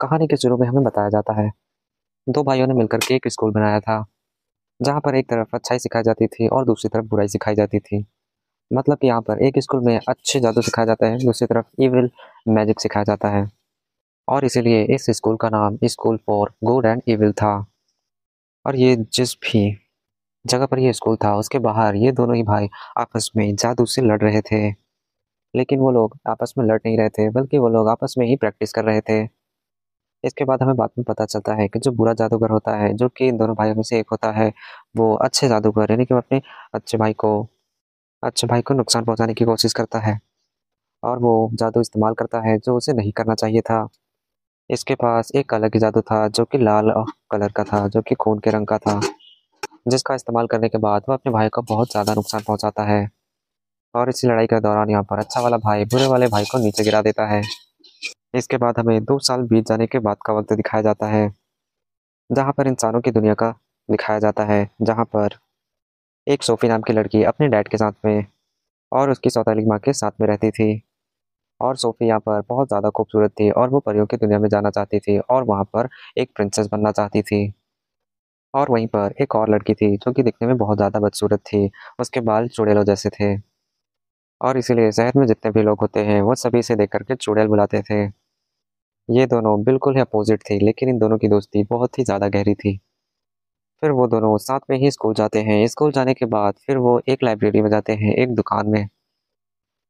कहानी के शुरू में हमें बताया जाता है दो भाइयों ने मिलकर के एक स्कूल बनाया था जहाँ पर एक तरफ अच्छाई सिखाई जाती थी और दूसरी तरफ बुराई सिखाई जाती थी मतलब कि यहाँ पर एक स्कूल में अच्छे जादू सिखाया जाता है दूसरी तरफ ईविल मैजिक सिखाया जाता है और इसीलिए इस स्कूल का नाम school for good and evil था और ये जिस भी जगह पर यह स्कूल था उसके बाहर ये दोनों ही भाई आपस में जादू से लड़ रहे थे लेकिन वो लोग आपस में लड़ नहीं रहे थे बल्कि वो लोग आपस में ही प्रैक्टिस कर रहे थे इसके बाद हमें बाद में पता चलता है कि जो बुरा जादूगर होता है जो कि इन दोनों भाइयों में से एक होता है वो अच्छे जादूगर यानी कि वो अपने अच्छे भाई को अच्छे भाई को नुकसान पहुंचाने की कोशिश करता है और वो जादू इस्तेमाल करता है जो उसे नहीं करना चाहिए था इसके पास एक अलग ही जादू था जो कि लाल कलर का था जो कि खून के रंग का था जिसका इस्तेमाल करने के बाद वो अपने भाई को बहुत ज़्यादा नुकसान पहुँचाता है और इसी लड़ाई के दौरान यहाँ पर अच्छा वाला भाई बुरे वाले भाई को नीचे गिरा देता है इसके बाद हमें दो साल बीत जाने के बाद का वक्त दिखाया जाता है जहाँ पर इंसानों की दुनिया का दिखाया जाता है जहाँ पर एक सोफ़ी नाम की लड़की अपने डैड के साथ में और उसकी सौतेली माँ के साथ में रहती थी और सोफ़ी यहाँ पर बहुत ज़्यादा खूबसूरत थी और वो परियों की दुनिया में जाना चाहती थी और वहाँ पर एक प्रिंसेस बनना चाहती थी और वहीं पर एक और लड़की थी जो कि दिखने में बहुत ज़्यादा बदसूरत थी उसके बाल चुड़ैलों जैसे थे और इसीलिए शहर में जितने भी लोग होते हैं वो सभी इसे देख करके चुड़ैल बुलाते थे ये दोनों बिल्कुल ही अपोजिट थे लेकिन इन दोनों की दोस्ती बहुत ही ज़्यादा गहरी थी फिर वो दोनों साथ में ही स्कूल जाते हैं स्कूल जाने के बाद फिर वो एक लाइब्रेरी में जाते हैं एक दुकान में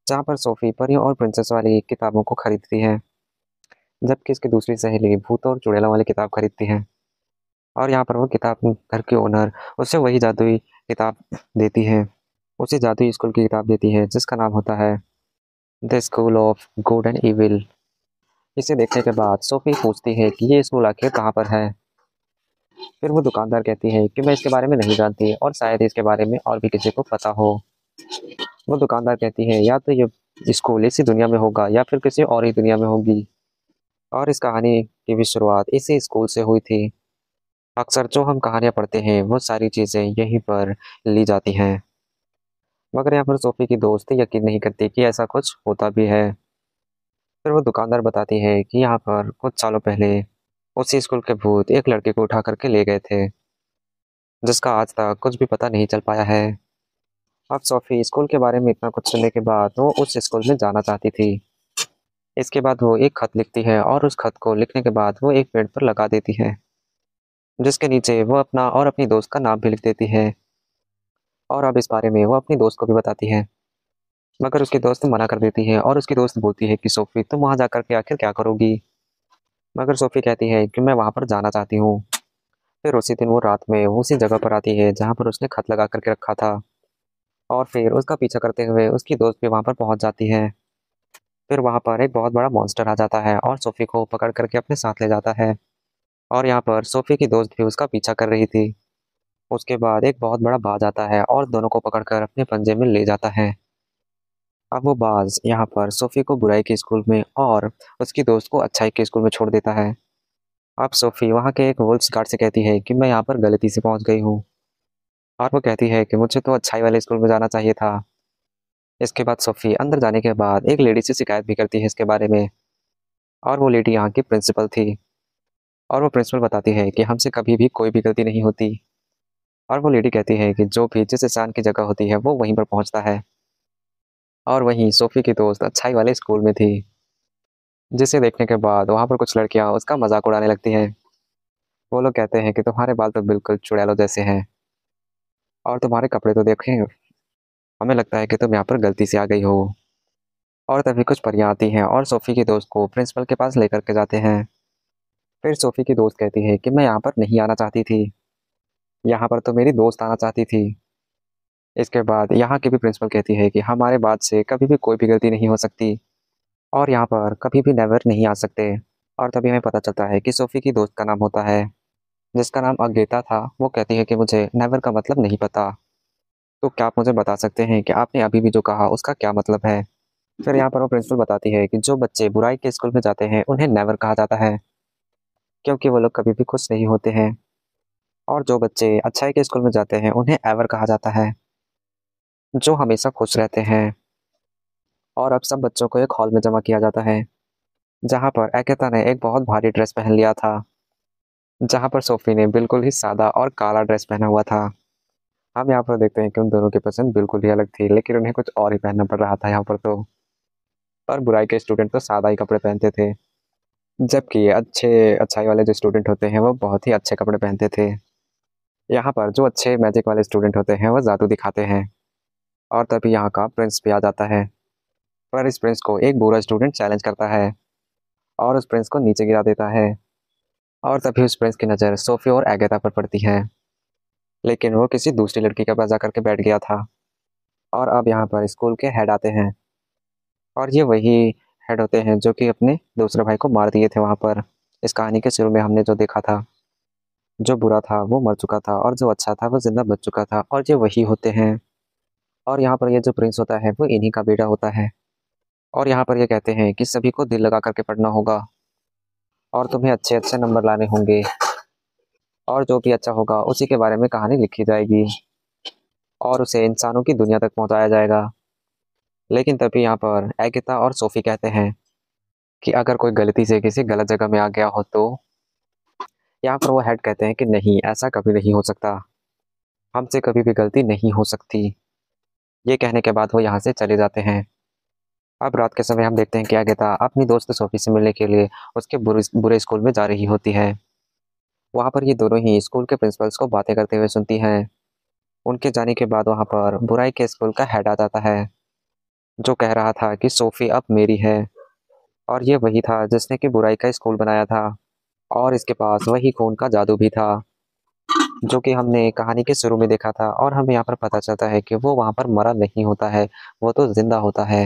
जहाँ पर सोफ़ी परी और प्रिंसेस वाली किताबों को खरीदती है जबकि इसकी दूसरी सहेली भूत और चुड़ैला वाली किताब खरीदती है और यहाँ पर वो किताब घर के ओनर उसे वही जादुई किताब देती है उसे जादुई स्कूल की किताब देती है जिसका नाम होता है the school of good and evil इसे देखने के बाद सोफ़ी पूछती है कि ये स्कूल आखिर कहाँ पर है फिर वो दुकानदार कहती है कि मैं इसके बारे में नहीं जानती और शायद इसके बारे में और भी किसी को पता हो वो दुकानदार कहती है या तो ये स्कूल इसी दुनिया में होगा या फिर किसी और ही दुनिया में होगी और इस कहानी की भी शुरुआत इसी स्कूल से हुई थी अक्सर जो हम कहानियाँ पढ़ते हैं वो सारी चीज़ें यहीं पर ली जाती हैं मगर यहाँ पर सोफ़ी की दोस्ती यकीन नहीं करती कि ऐसा कुछ होता भी है फिर वो दुकानदार बताती है कि यहाँ पर कुछ सालों पहले उसी स्कूल के भूत एक लड़के को उठा करके ले गए थे जिसका आज तक कुछ भी पता नहीं चल पाया है अब सोफ़ी स्कूल के बारे में इतना कुछ सुनने के बाद वो उस स्कूल में जाना चाहती थी इसके बाद वो एक खत लिखती है और उस खत को लिखने के बाद वो एक पेड़ पर लगा देती है जिसके नीचे वो अपना और अपनी दोस्त का नाम भी लिख देती है और अब इस बारे में वो अपनी दोस्त को भी बताती है मगर उसके दोस्त मना कर देती है और उसकी दोस्त बोलती है कि सोफ़ी तुम वहाँ जाकर के आखिर क्या करोगी मगर सोफ़ी कहती है कि मैं वहाँ पर जाना चाहती हूँ फिर उसी दिन वो रात में उसी जगह पर आती है जहाँ पर उसने खत लगा करके रखा था और फिर उसका पीछा करते हुए उसकी दोस्त भी वहाँ पर पहुँच जाती है फिर वहाँ पर एक बहुत बड़ा मॉन्स्टर आ जाता है और सोफ़ी को पकड़ करके अपने साथ ले जाता है और यहाँ पर सोफ़ी की दोस्त भी उसका पीछा कर रही थी उसके बाद एक बहुत बड़ा बाज आता है और दोनों को पकड़कर अपने पंजे में ले जाता है अब वो बाज़ यहाँ पर सोफ़ी को बुराई के स्कूल में और उसकी दोस्त को अच्छाई के स्कूल में छोड़ देता है अब सोफ़ी वहाँ के एक वुल्फ गार्ड से कहती है कि मैं यहाँ पर गलती से पहुँच गई हूँ और वो कहती है कि मुझे तो अच्छाई वाले स्कूल में जाना चाहिए था इसके बाद सोफ़ी अंदर जाने के बाद एक लेडी से शिकायत भी करती है इसके बारे में और वो लेडी यहाँ की प्रिंसिपल थी और वो प्रिंसिपल बताती है कि हमसे कभी भी कोई भी गलती नहीं होती और वो लेडी कहती है कि जो भी जिस इंसान की जगह होती है वो वहीं पर पहुँचता है और वहीं सोफ़ी की दोस्त अच्छाई वाले स्कूल में थी जिसे देखने के बाद वहाँ पर कुछ लड़कियाँ उसका मजाक उड़ाने लगती हैं वो लोग कहते हैं कि तुम्हारे बाल तो बिल्कुल चुड़ैलों जैसे हैं और तुम्हारे कपड़े तो देखें हमें लगता है कि तुम यहाँ पर गलती से आ गई हो और तभी कुछ परियाँ आती हैं और सोफ़ी की दोस्त को प्रिंसिपल के पास लेकर के जाते हैं फिर सोफ़ी की दोस्त कहती है कि मैं यहाँ पर नहीं आना चाहती थी यहाँ पर तो मेरी दोस्त आना चाहती थी इसके बाद यहाँ की भी प्रिंसिपल कहती है कि हमारे बाद से कभी भी कोई भी गलती नहीं हो सकती और यहाँ पर कभी भी नेवर नहीं आ सकते और तभी हमें पता चलता है कि सोफ़ी की दोस्त का नाम होता है जिसका नाम अग्रेता था वो कहती है कि मुझे नेवर का मतलब नहीं पता तो क्या आप मुझे बता सकते हैं कि आपने अभी भी जो कहा उसका क्या मतलब है फिर यहाँ पर वो प्रिंसिपल बताती है कि जो बच्चे बुराई के स्कूल में जाते हैं उन्हें नेवर कहा जाता है क्योंकि वो लोग कभी भी खुश नहीं होते हैं और जो बच्चे अच्छाई के स्कूल में जाते हैं उन्हें एवर कहा जाता है जो हमेशा खुश रहते हैं और अब सब बच्चों को एक हॉल में जमा किया जाता है जहाँ पर एकता ने एक बहुत भारी ड्रेस पहन लिया था जहाँ पर सोफी ने बिल्कुल ही सादा और काला ड्रेस पहना हुआ था हम यहाँ पर देखते हैं कि उन दोनों की पसंद बिल्कुल ही अलग थी लेकिन उन्हें कुछ और ही पहनना पड़ रहा था यहाँ पर तो और बुराई के स्टूडेंट तो सादा ही कपड़े पहनते थे जबकि अच्छे अच्छाई वाले जो स्टूडेंट होते हैं वो बहुत ही अच्छे कपड़े पहनते थे यहाँ पर जो अच्छे मैजिक वाले स्टूडेंट होते हैं वो जादू दिखाते हैं और तभी यहाँ का प्रिंस भी आ जाता है पर इस प्रिंस को एक बुरा स्टूडेंट चैलेंज करता है और उस प्रिंस को नीचे गिरा देता है और तभी उस प्रिंस की नज़र सोफी और एगेता पर पड़ती है लेकिन वो किसी दूसरी लड़की के पास बजा करके बैठ गया था और अब यहाँ पर स्कूल के हेड आते हैं और ये वही हेड होते हैं जो कि अपने दूसरे भाई को मार दिए थे वहाँ पर इस कहानी के शुरू में हमने जो देखा था जो बुरा था वो मर चुका था और जो अच्छा था वो जिंदा बच चुका था और ये वही होते हैं और यहाँ पर यह जो प्रिंस होता है वो इन्हीं का बेटा होता है और यहाँ पर यह कहते हैं कि सभी को दिल लगा करके पढ़ना होगा और तुम्हें अच्छे अच्छे नंबर लाने होंगे और जो भी अच्छा होगा उसी के बारे में कहानी लिखी जाएगी और उसे इंसानों की दुनिया तक पहुँचाया जाएगा लेकिन तभी यहाँ पर एगिता और सोफी कहते हैं कि अगर कोई गलती से किसी गलत जगह में आ गया हो तो यहाँ पर वो हेड कहते हैं कि नहीं ऐसा कभी नहीं हो सकता हमसे कभी भी गलती नहीं हो सकती ये कहने के बाद वो यहाँ से चले जाते हैं अब रात के समय हम देखते हैं कि अगेता अपनी दोस्त सोफी से मिलने के लिए उसके बुरे बुरे स्कूल में जा रही होती है वहाँ पर ये दोनों ही स्कूल के प्रिंसिपल्स को बातें करते हुए सुनती हैं उनके जाने के बाद वहाँ पर बुराई के स्कूल का हेड आ जाता है जो कह रहा था कि सोफ़ी अब मेरी है और ये वही था जिसने कि बुराई का स्कूल बनाया था और इसके पास वही खून का जादू भी था जो कि हमने कहानी के शुरू में देखा था और हमें यहाँ पर पता चलता है कि वो वहाँ पर मरा नहीं होता है वो तो जिंदा होता है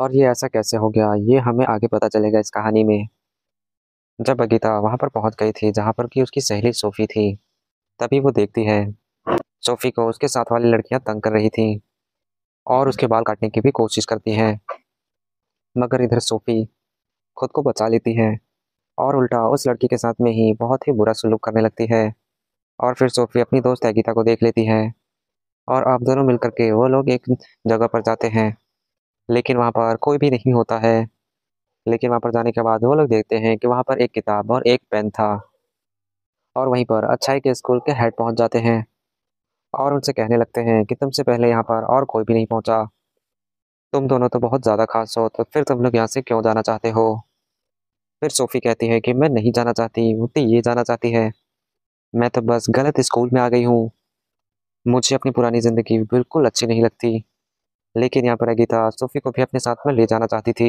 और ये ऐसा कैसे हो गया ये हमें आगे पता चलेगा इस कहानी में जब बगीता वहाँ पर पहुँच गई थी जहाँ पर कि उसकी सहेली सोफ़ी थी तभी वो देखती है सोफ़ी को उसके साथ वाली लड़कियाँ तंग कर रही थी और उसके बाल काटने की भी कोशिश करती हैं मगर इधर सोफ़ी खुद को बचा लेती है और उल्टा उस लड़की के साथ में ही बहुत ही बुरा सलूक करने लगती है और फिर सोफी अपनी दोस्त एगिता को देख लेती है और आप दोनों मिलकर के वो लोग एक जगह पर जाते हैं लेकिन वहाँ पर कोई भी नहीं होता है लेकिन वहाँ पर जाने के बाद वो लोग देखते हैं कि वहाँ पर एक किताब और एक पेन था और वहीं पर अच्छाई के स्कूल के हेड पहुँच जाते हैं और उनसे कहने लगते हैं कि तुमसे पहले यहाँ पर और कोई भी नहीं पहुँचा तुम दोनों तो बहुत ज़्यादा खास हो तो फिर तुम लोग यहाँ से क्यों जाना चाहते हो फिर सोफ़ी कहती है कि मैं नहीं जाना चाहती मुक्ति ये जाना चाहती है मैं तो बस गलत स्कूल में आ गई हूँ मुझे अपनी पुरानी ज़िंदगी बिल्कुल अच्छी नहीं लगती लेकिन यहाँ पर अगीता सोफ़ी को भी अपने साथ में ले जाना चाहती थी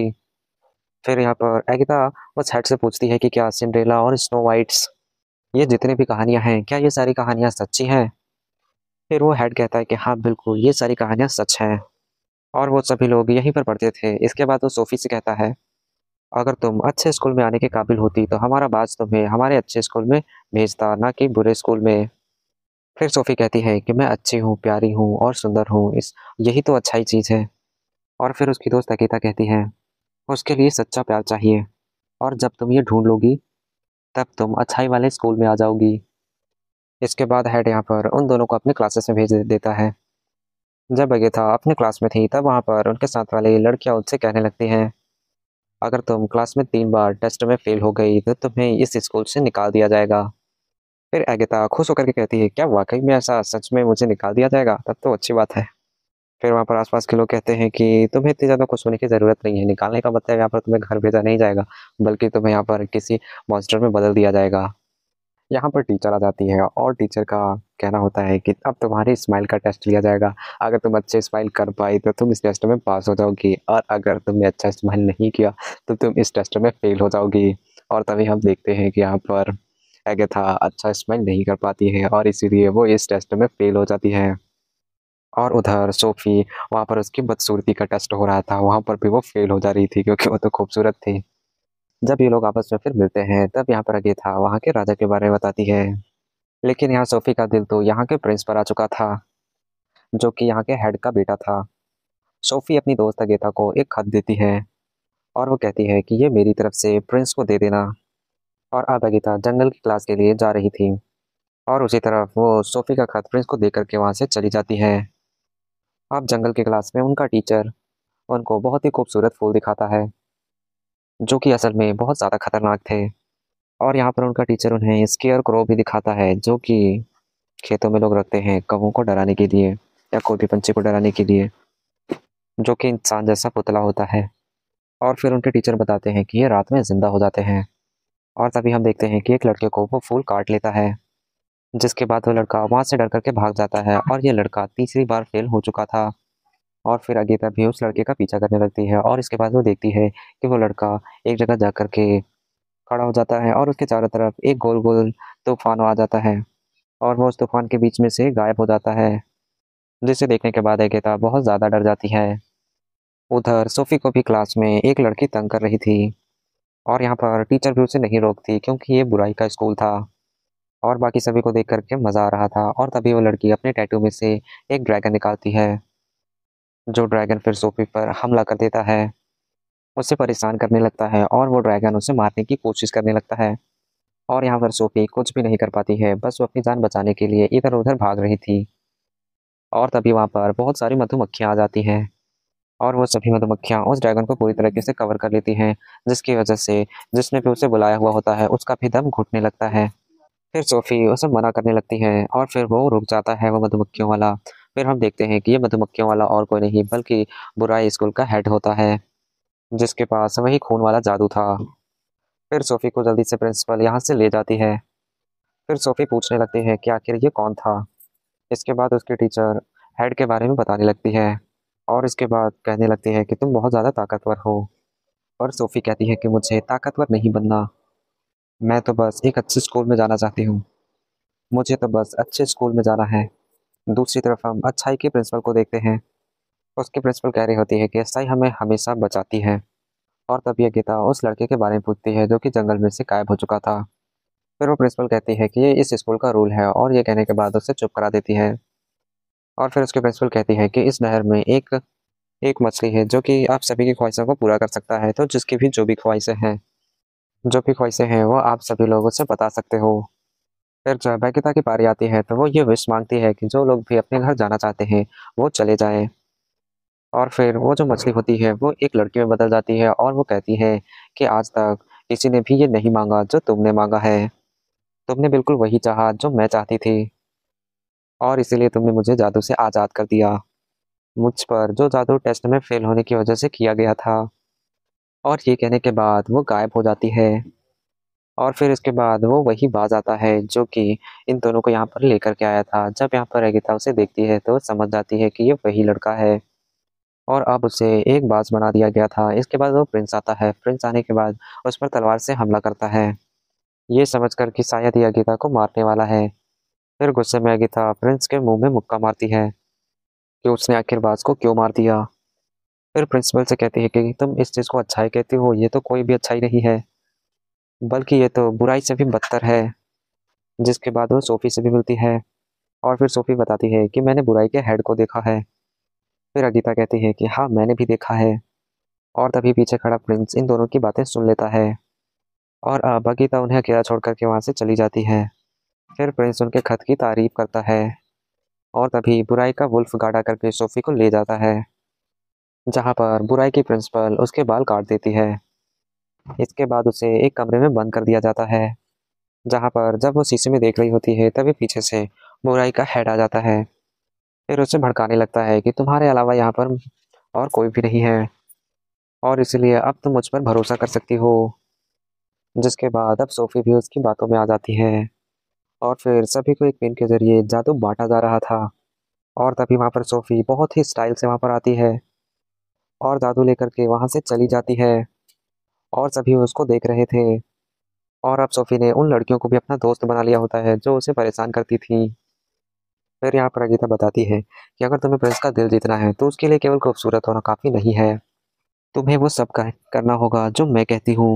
फिर यहाँ पर एगिता बस हेड से पूछती है कि क्या सिंड्रेला और स्नो वाइट्स ये जितने भी कहानियाँ हैं क्या ये सारी कहानियाँ सच्ची हैं फिर वो हेड कहता है कि हाँ बिल्कुल ये सारी कहानियाँ सच हैं और वो सभी लोग यहीं पर पढ़ते थे इसके बाद वो सोफ़ी से कहता है अगर तुम अच्छे स्कूल में आने के काबिल होती तो हमारा बाज तुम्हें हमारे अच्छे स्कूल में भेजता ना कि बुरे स्कूल में फिर सोफ़ी कहती है कि मैं अच्छी हूँ प्यारी हूँ और सुंदर हूँ इस यही तो अच्छाई चीज़ है और फिर उसकी दोस्त अकीता कहती है उसके लिए सच्चा प्यार चाहिए और जब तुम ये ढूंढ लोगी तब तुम अच्छाई वाले स्कूल में आ जाओगी इसके बाद हेड यहाँ पर उन दोनों को अपने क्लासेस में भेज देता है जब अगे था अपने क्लास में थी तब वहाँ पर उनके साथ वाली लड़कियाँ उनसे कहने लगती हैं अगर तुम क्लास में तीन बार टेस्ट में फेल हो गई तो तुम्हें इस स्कूल से निकाल दिया जाएगा फिर अगिता खुश होकर के कहती है क्या वाकई में ऐसा सच में मुझे निकाल दिया जाएगा तब तो अच्छी बात है फिर वहाँ पर आसपास के लोग कहते हैं कि तुम्हें इतनी ज़्यादा खुश होने की ज़रूरत नहीं है निकालने का मतलब यहाँ पर तुम्हें घर भेजा नहीं जाएगा बल्कि तुम्हें यहाँ पर किसी मॉन्स्टर में बदल दिया जाएगा यहाँ पर टीचर आ जाती है और टीचर का कहना होता है कि अब तुम्हारे स्माइल का टेस्ट लिया जाएगा अगर तुम अच्छे स्माइल कर पाई तो तुम इस टेस्ट में पास हो जाओगी और अगर तुमने अच्छा स्माइल नहीं किया तो तुम इस टेस्ट में फेल हो जाओगी और तभी हम देखते हैं कि यहाँ पर एगेथा अच्छा स्माइल नहीं कर पाती है और इसीलिए वो इस टेस्ट में फेल हो जाती है और उधर सोफ़ी वहाँ पर उसकी बदसूरती का टेस्ट हो रहा था वहाँ पर भी वो फेल हो जा रही थी क्योंकि वो तो खूबसूरत थी जब ये लोग आपस में फिर मिलते हैं तब यहाँ पर अगेथा वहाँ के राजा के बारे में बताती है लेकिन यहाँ सोफी का दिल तो यहाँ के प्रिंस पर आ चुका था जो कि यहाँ के हेड का बेटा था सोफी अपनी दोस्त अगेता को एक खत देती है और वो कहती है कि ये मेरी तरफ से प्रिंस को दे देना और अब अगेता जंगल की क्लास के लिए जा रही थी और उसी तरफ वो सोफी का खत प्रिंस को दे करके वहाँ से चली जाती है अब जंगल के क्लास में उनका टीचर उनको बहुत ही खूबसूरत फूल दिखाता है जो कि असल में बहुत ज़्यादा खतरनाक थे और यहाँ पर उनका टीचर उन्हें स्केयर क्रो भी दिखाता है जो कि खेतों में लोग रखते हैं कवों को डराने के लिए या कोई भी पंछी को डराने के लिए जो कि इंसान जैसा पुतला होता है और फिर उनके टीचर बताते हैं कि ये रात में ज़िंदा हो जाते हैं और तभी हम देखते हैं कि एक लड़के को वो फूल काट लेता है जिसके बाद वो लड़का वहाँ से डर करके भाग जाता है और ये लड़का तीसरी बार फेल हो चुका था और फिर अगेता भी उस लड़के का पीछा करने लगती है और इसके बाद वो देखती है कि वो लड़का एक जगह जा कर के खड़ा हो जाता है और उसके चारों तरफ एक गोल गोल तूफान आ जाता है और वो उस तूफान के बीच में से गायब हो जाता है जिसे देखने के बाद अगेता बहुत ज़्यादा डर जाती है उधर सोफ़ी को भी क्लास में एक लड़की तंग कर रही थी और यहाँ पर टीचर भी उसे नहीं रोकती क्योंकि ये बुराई का स्कूल था और बाकी सभी को देख करके मज़ा आ रहा था और तभी वो लड़की अपने टैटू में से एक ड्रैगन निकालती है जो ड्रैगन फिर सोफी पर हमला कर देता है उसे परेशान करने लगता है और वो ड्रैगन उसे मारने की कोशिश करने लगता है और यहाँ पर सोफी कुछ भी नहीं कर पाती है बस वो अपनी जान बचाने के लिए इधर उधर भाग रही थी और तभी वहाँ पर बहुत सारी मधुमक्खियाँ आ जाती हैं और वो सभी मधुमक्खियाँ उस ड्रैगन को पूरी तरीके से कवर कर लेती हैं जिसकी वजह से जिसने भी उसे बुलाया हुआ होता है उसका भी दम घुटने लगता है फिर सोफी उसे मना करने लगती है और फिर वो रुक जाता है वो मधुमक्खियों वाला फिर हम देखते हैं कि ये मधुमक्खियों वाला और कोई नहीं बल्कि बुराई स्कूल का हेड होता है जिसके पास वही खून वाला जादू था फिर सोफ़ी को जल्दी से प्रिंसिपल यहाँ से ले जाती है फिर सोफ़ी पूछने लगती है कि आखिर ये कौन था इसके बाद उसकी टीचर हेड के बारे में बताने लगती है और इसके बाद कहने लगती है कि तुम बहुत ज़्यादा ताकतवर हो और सोफ़ी कहती है कि मुझे ताकतवर नहीं बनना मैं तो बस एक अच्छे स्कूल में जाना चाहती हूँ मुझे तो बस अच्छे स्कूल में जाना है दूसरी तरफ हम अच्छाई के प्रिंसिपल को देखते हैं उसके प्रिंसिपल कह रही होती है कि अच्छाई हमें हमेशा बचाती है और तब यह गीता उस लड़के के बारे में पूछती है जो कि जंगल में से गायब हो चुका था फिर वो प्रिंसिपल कहती है कि ये इस स्कूल का रूल है और ये कहने के बाद उसे चुप करा देती है और फिर उसके प्रिंसिपल कहती है कि इस नहर में एक एक मछली है जो कि आप सभी की ख्वाहिशों को पूरा कर सकता है तो जिसकी भी जो भी ख्वाहिशें हैं जो भी ख्वाहिशें हैं वो आप सभी लोगों से बता सकते हो फिर जो बैकिता की पारी आती है तो वो ये विश मांगती है कि जो लोग भी अपने घर जाना चाहते हैं वो चले जाएं और फिर वो जो मछली होती है वो एक लड़की में बदल जाती है और वो कहती है कि आज तक किसी ने भी ये नहीं मांगा जो तुमने मांगा है तुमने बिल्कुल वही चाहा जो मैं चाहती थी और इसीलिए तुमने मुझे जादू से आज़ाद कर दिया मुझ पर जो जादू टेस्ट में फेल होने की वजह से किया गया था और ये कहने के बाद वो गायब हो जाती है और फिर इसके बाद वो वही बाज आता है जो कि इन दोनों को यहाँ पर लेकर के आया था जब यहाँ पर रेगिता उसे देखती है तो समझ जाती है कि ये वही लड़का है और अब उसे एक बाज बना दिया गया था इसके बाद वो प्रिंस आता है प्रिंस आने के बाद उस पर तलवार से हमला करता है ये समझ कर कि शायद ये अगीता को मारने वाला है फिर गुस्से में अगीता प्रिंस के मुंह में मुक्का मारती है कि उसने आखिर बाज को क्यों मार दिया फिर प्रिंसिपल से कहती है कि तुम इस चीज़ को अच्छाई कहती हो ये तो कोई भी अच्छाई नहीं है बल्कि ये तो बुराई से भी बदतर है जिसके बाद वो सोफ़ी से भी मिलती है और फिर सोफ़ी बताती है कि मैंने बुराई के हेड को देखा है फिर अगीता कहती है कि हाँ मैंने भी देखा है और तभी पीछे खड़ा प्रिंस इन दोनों की बातें सुन लेता है और अब अगीता उन्हें अकेला छोड़ करके वहाँ से चली जाती है फिर प्रिंस उनके खत की तारीफ करता है और तभी बुराई का वुल्फ गाड़ा करके सोफ़ी को ले जाता है जहाँ पर बुराई की प्रिंसिपल उसके बाल काट देती है इसके बाद उसे एक कमरे में बंद कर दिया जाता है जहाँ पर जब वो शीशे में देख रही होती है तभी पीछे से बुराई का हेड आ जाता है फिर उसे भड़काने लगता है कि तुम्हारे अलावा यहाँ पर और कोई भी नहीं है और इसलिए अब तुम मुझ पर भरोसा कर सकती हो जिसके बाद अब सोफी भी उसकी बातों में आ जाती है और फिर सभी को एक पेन के जरिए जादू बांटा जा रहा था और तभी वहाँ पर सोफ़ी बहुत ही स्टाइल से वहाँ पर आती है और जादू लेकर के वहाँ से चली जाती है और सभी उसको देख रहे थे और अब सोफी ने उन लड़कियों को भी अपना दोस्त बना लिया होता है जो उसे परेशान करती थी फिर यहाँ पर अगीता बताती है कि अगर तुम्हें प्रिंस का दिल जीतना है तो उसके लिए केवल खूबसूरत होना काफ़ी नहीं है तुम्हें वो सब करना होगा जो मैं कहती हूँ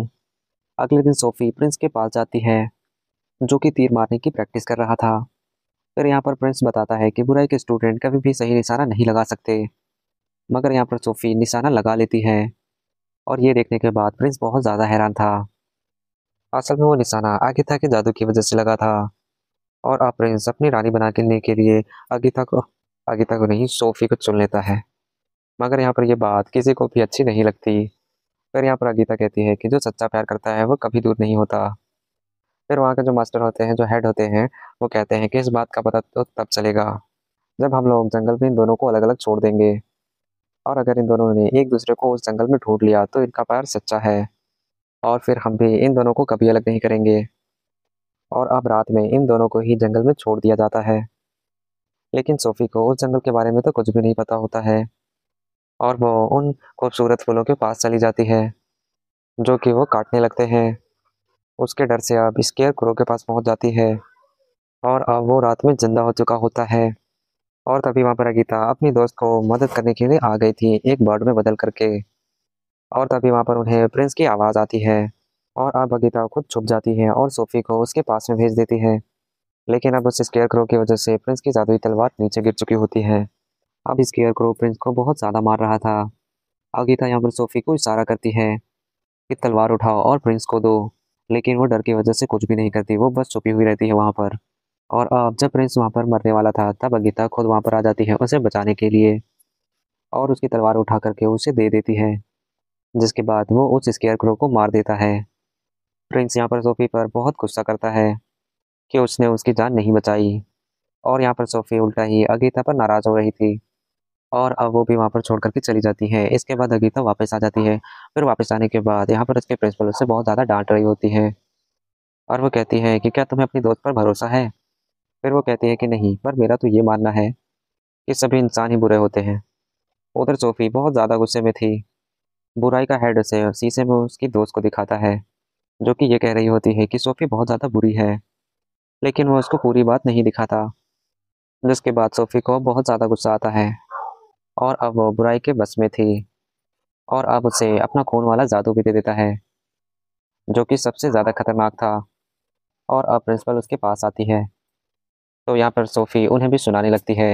अगले दिन सोफी प्रिंस के पास जाती है जो कि तीर मारने की प्रैक्टिस कर रहा था फिर यहाँ पर प्रिंस बताता है कि बुराई के स्टूडेंट कभी भी सही निशाना नहीं लगा सकते मगर यहाँ पर सोफी निशाना लगा लेती है और ये देखने के बाद प्रिंस बहुत ज़्यादा हैरान था असल में वो निशाना आगिथा के जादू की वजह से लगा था और अब प्रिंस अपनी रानी बना के लेने के लिए आगिथा को आगिथा को नहीं सोफी को चुन लेता है मगर यहाँ पर यह बात किसी को भी अच्छी नहीं लगती फिर यहाँ पर अगीता कहती है कि जो सच्चा प्यार करता है वो कभी दूर नहीं होता फिर वहाँ के जो मास्टर होते हैं जो हेड होते हैं वो कहते हैं कि इस बात का पता तो तब चलेगा जब हम लोग जंगल में इन दोनों को अलग अलग छोड़ देंगे और अगर इन दोनों ने एक दूसरे को उस जंगल में ढूंढ लिया तो इनका प्यार सच्चा है और फिर हम भी इन दोनों को कभी अलग नहीं करेंगे और अब रात में इन दोनों को ही जंगल में छोड़ दिया जाता है लेकिन सोफ़ी को उस जंगल के बारे में तो कुछ भी नहीं पता होता है और वो उन खूबसूरत फूलों के पास चली जाती है जो कि वो काटने लगते हैं उसके डर से अब स्केयर क्रो के पास पहुंच जाती है और अब वो रात में जिंदा हो चुका होता है और तभी वहाँ पर अगीता अपनी दोस्त को मदद करने के लिए आ गई थी एक बर्ड में बदल करके और तभी वहाँ पर उन्हें प्रिंस की आवाज़ आती है और अब अगीता खुद छुप जाती है और सोफी को उसके पास में भेज देती है लेकिन अब उस स्केयर क्रो की वजह से प्रिंस की जादुई तलवार नीचे गिर चुकी होती है अब स्केयर क्रो प्रिंस को बहुत ज़्यादा मार रहा था अगीता यहाँ पर सोफी को इशारा करती है कि तलवार उठाओ और प्रिंस को दो लेकिन वो डर की वजह से कुछ भी नहीं करती वो बस छुपी हुई रहती है वहाँ पर और जब प्रिंस वहाँ पर मरने वाला था तब अगीता खुद वहाँ पर आ जाती है उसे बचाने के लिए और उसकी तलवार उठा करके उसे दे देती है जिसके बाद वो उस स्केयर क्रो को मार देता है प्रिंस यहाँ पर सोफी पर बहुत गुस्सा करता है कि उसने उसकी जान नहीं बचाई और यहाँ पर सोफी उल्टा ही अगीता पर नाराज़ हो रही थी और अब वो भी वहाँ पर छोड़ करके चली जाती है इसके बाद अगीता वापस आ जाती है फिर वापस आने के बाद यहाँ पर उसके प्रिंसिपल उससे बहुत ज़्यादा डांट रही होती है और वो कहती है कि क्या तुम्हें अपनी दोस्त पर भरोसा है फिर वो कहती है कि नहीं पर मेरा तो ये मानना है कि सभी इंसान ही बुरे होते हैं उधर सोफ़ी बहुत ज़्यादा गुस्से में थी बुराई का हेड उसे शीशे में उसकी दोस्त को दिखाता है जो कि ये कह रही होती है कि सोफ़ी बहुत ज़्यादा बुरी है लेकिन वह उसको पूरी बात नहीं दिखाता जिसके बाद सोफ़ी को बहुत ज़्यादा गुस्सा आता है और अब वो बुराई के बस में थी और अब उसे अपना खून वाला जादू भी दे देता है जो कि सबसे ज़्यादा खतरनाक था और अब प्रिंसिपल उसके पास आती है तो यहाँ पर सोफ़ी उन्हें भी सुनाने लगती है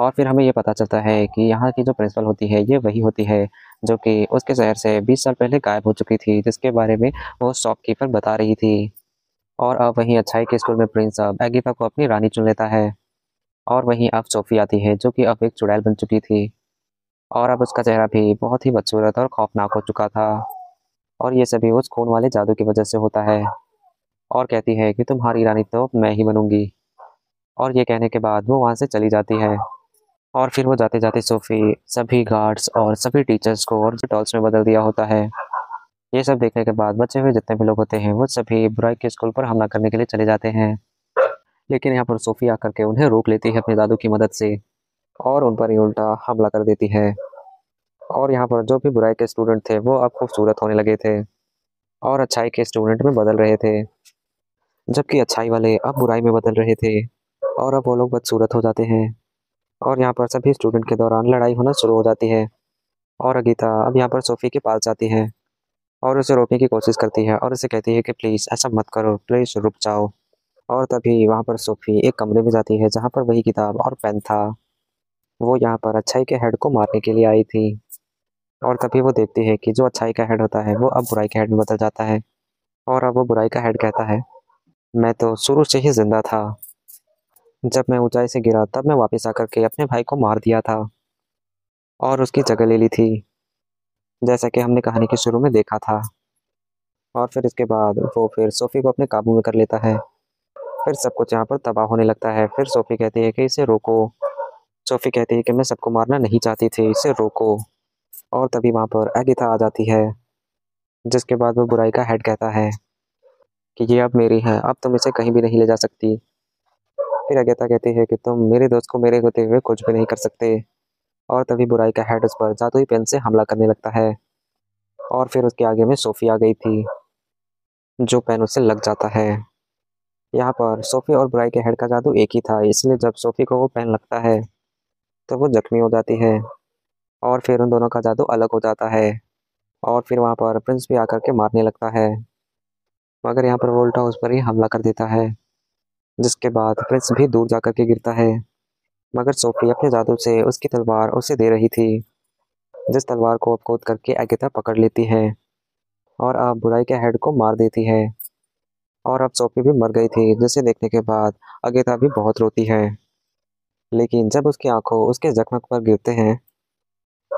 और फिर हमें ये पता चलता है कि यहाँ की जो प्रिंसिपल होती है ये वही होती है जो कि उसके शहर से 20 साल पहले गायब हो चुकी थी जिसके बारे में वो शॉपकीपर बता रही थी और अब वहीं अच्छाई के स्कूल में प्रिंस अब एगिता को अपनी रानी चुन लेता है और वहीं अब सोफ़ी आती है जो कि अब एक चुड़ैल बन चुकी थी और अब उसका चेहरा भी बहुत ही बदसूरत और खौफनाक हो चुका था और ये सभी उस खून वाले जादू की वजह से होता है और कहती है कि तुम्हारी रानी तो मैं ही बनूंगी और ये कहने के बाद वो वहाँ से चली जाती है और फिर वो जाते जाते सोफ़ी सभी गार्ड्स और सभी टीचर्स को और टॉल्स में बदल दिया होता है ये सब देखने के बाद बचे हुए जितने भी लोग होते हैं वो सभी बुराई के स्कूल पर हमला करने के लिए चले जाते हैं लेकिन यहाँ पर सोफ़ी आकर के उन्हें रोक लेती है अपने दादू की मदद से और उन पर ही उल्टा हमला कर देती है और यहाँ पर जो भी बुराई के स्टूडेंट थे वो अब खूबसूरत होने लगे थे और अच्छाई के स्टूडेंट में बदल रहे थे जबकि अच्छाई वाले अब बुराई में बदल रहे थे और अब वो लोग बदसूरत हो जाते हैं और यहाँ पर सभी स्टूडेंट के दौरान लड़ाई होना शुरू हो जाती है और अगीता अब यहाँ पर सोफ़ी के पास जाती है और उसे रोकने की कोशिश करती है और उसे कहती है कि प्लीज़ ऐसा मत करो प्लीज़ रुक जाओ और तभी वहाँ पर सोफ़ी एक कमरे में जाती है जहाँ पर वही किताब और पेन था वो यहाँ पर अच्छाई के हेड को मारने के लिए आई थी और तभी वो देखती है कि जो अच्छाई का हेड होता है वो अब बुराई का हेड में बदल जाता है और अब वो बुराई का हेड कहता है मैं तो शुरू से ही जिंदा था जब मैं ऊंचाई से गिरा तब मैं वापस आकर के अपने भाई को मार दिया था और उसकी जगह ले ली थी जैसा कि हमने कहानी के शुरू में देखा था और फिर इसके बाद वो फिर सोफ़ी को अपने काबू में कर लेता है फिर सब कुछ यहाँ पर तबाह होने लगता है फिर सोफ़ी कहती है कि इसे रोको सोफ़ी कहती है कि मैं सबको मारना नहीं चाहती थी इसे रोको और तभी वहाँ पर एगिथा आ जाती है जिसके बाद वो बुराई का हेड कहता है कि ये अब मेरी है अब तुम इसे कहीं भी नहीं ले जा सकती फिर अज्ञाता कहती है कि तुम मेरे दोस्त को मेरे होते हुए कुछ भी नहीं कर सकते और तभी बुराई का हेड उस पर जादुई पेन से हमला करने लगता है और फिर उसके आगे में सोफी आ गई थी जो पेन उससे लग जाता है यहाँ पर सोफी और बुराई के हेड का जादू एक ही था इसलिए जब सोफी को वो पेन लगता है तो वो जख्मी हो जाती है और फिर उन दोनों का जादू अलग हो जाता है और फिर वहाँ पर प्रिंस भी आकर के मारने लगता है मगर यहाँ पर वोल्टा उस पर ही हमला कर देता है जिसके बाद प्रिंस भी दूर जाकर के गिरता है मगर सोफी अपने जादू से उसकी तलवार उसे दे रही थी जिस तलवार को अब कूद करके एगिता पकड़ लेती है और अब बुराई के हेड को मार देती है और अब सोफी भी मर गई थी जिसे देखने के बाद अगेता भी बहुत रोती है लेकिन जब उसकी आंखों उसके जख्म पर गिरते हैं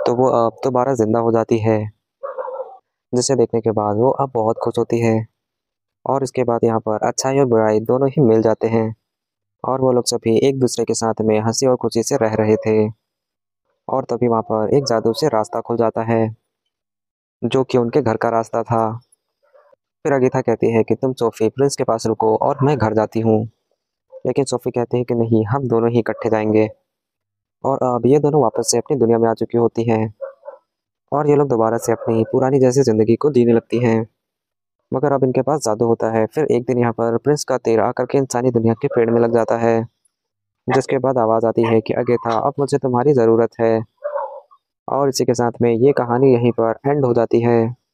तो वो अब दोबारा जिंदा हो जाती है जिसे देखने के बाद वो अब बहुत खुश होती है और उसके बाद यहाँ पर अच्छाई और बुराई दोनों ही मिल जाते हैं और वो लोग सभी एक दूसरे के साथ में हंसी और खुशी से रह रहे थे और तभी वहाँ पर एक जादू से रास्ता खुल जाता है जो कि उनके घर का रास्ता था फिर अगीता कहती है कि तुम सोफ़ी प्रिंस के पास रुको और मैं घर जाती हूँ लेकिन सोफ़ी कहती है कि नहीं हम दोनों ही इकट्ठे जाएंगे और अब ये दोनों वापस से अपनी दुनिया में आ चुकी होती हैं और ये लोग दोबारा से अपनी पुरानी जैसी ज़िंदगी को जीने लगती हैं मगर अब इनके पास जादू होता है फिर एक दिन यहाँ पर प्रिंस का तेर आकर के इंसानी दुनिया के पेड़ में लग जाता है जिसके बाद आवाज़ आती है कि अगे था अब मुझे तुम्हारी ज़रूरत है और इसी के साथ में ये कहानी यहीं पर एंड हो जाती है